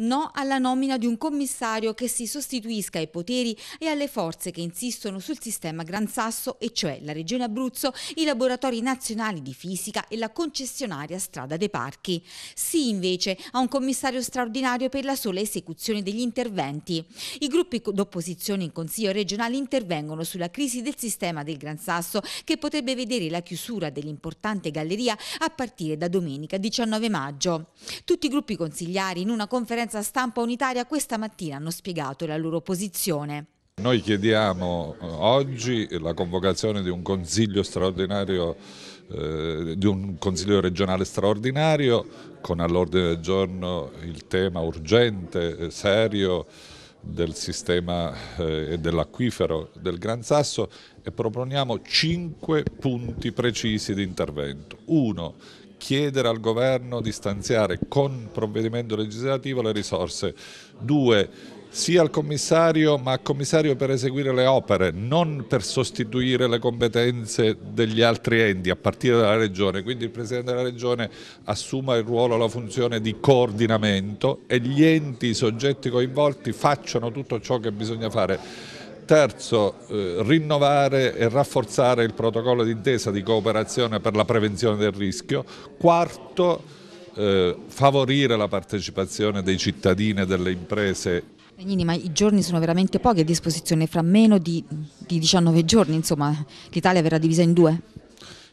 No alla nomina di un commissario che si sostituisca ai poteri e alle forze che insistono sul sistema Gran Sasso, e cioè la Regione Abruzzo, i laboratori nazionali di fisica e la concessionaria Strada dei Parchi. Sì invece a un commissario straordinario per la sola esecuzione degli interventi. I gruppi d'opposizione in Consiglio regionale intervengono sulla crisi del sistema del Gran Sasso che potrebbe vedere la chiusura dell'importante galleria a partire da domenica 19 maggio. Tutti i gruppi consigliari in una conferenza conferenza stampa unitaria questa mattina hanno spiegato la loro posizione. Noi chiediamo eh, oggi la convocazione di un consiglio straordinario eh, di un consiglio regionale straordinario con all'ordine del giorno il tema urgente, e serio del sistema eh, e dell'acquifero del Gran Sasso e proponiamo cinque punti precisi di intervento. Uno, chiedere al governo di stanziare con provvedimento legislativo le risorse. Due, sia al commissario, ma al commissario per eseguire le opere, non per sostituire le competenze degli altri enti, a partire dalla Regione. Quindi il Presidente della Regione assuma il ruolo, la funzione di coordinamento e gli enti, i soggetti coinvolti facciano tutto ciò che bisogna fare. Terzo, eh, rinnovare e rafforzare il protocollo d'intesa di cooperazione per la prevenzione del rischio. Quarto, eh, favorire la partecipazione dei cittadini e delle imprese Benini, ma i giorni sono veramente pochi a disposizione, fra meno di, di 19 giorni, insomma, l'Italia verrà divisa in due?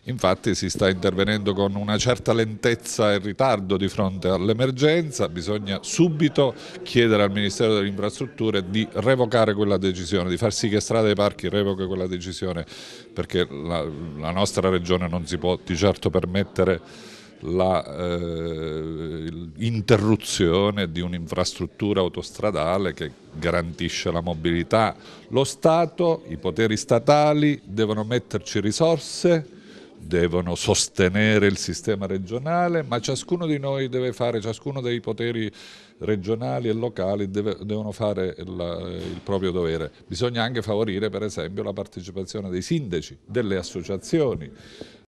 Infatti si sta intervenendo con una certa lentezza e ritardo di fronte all'emergenza, bisogna subito chiedere al Ministero delle Infrastrutture di revocare quella decisione, di far sì che Strada dei Parchi revochi quella decisione, perché la, la nostra regione non si può di certo permettere eh, l'interruzione eh, di un'infrastruttura autostradale che garantisce la mobilità. Lo Stato, i poteri statali devono metterci risorse devono sostenere il sistema regionale, ma ciascuno di noi deve fare, ciascuno dei poteri regionali e locali deve, devono fare il, eh, il proprio dovere. Bisogna anche favorire per esempio la partecipazione dei sindaci, delle associazioni,